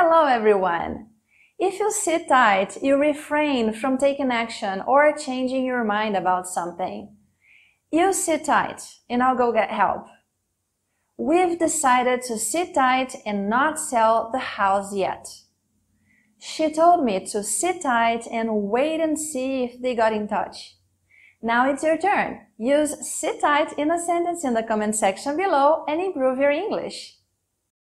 Hello, everyone! If you sit tight, you refrain from taking action or changing your mind about something. You sit tight and I'll go get help. We've decided to sit tight and not sell the house yet. She told me to sit tight and wait and see if they got in touch. Now it's your turn. Use sit tight in a sentence in the comment section below and improve your English.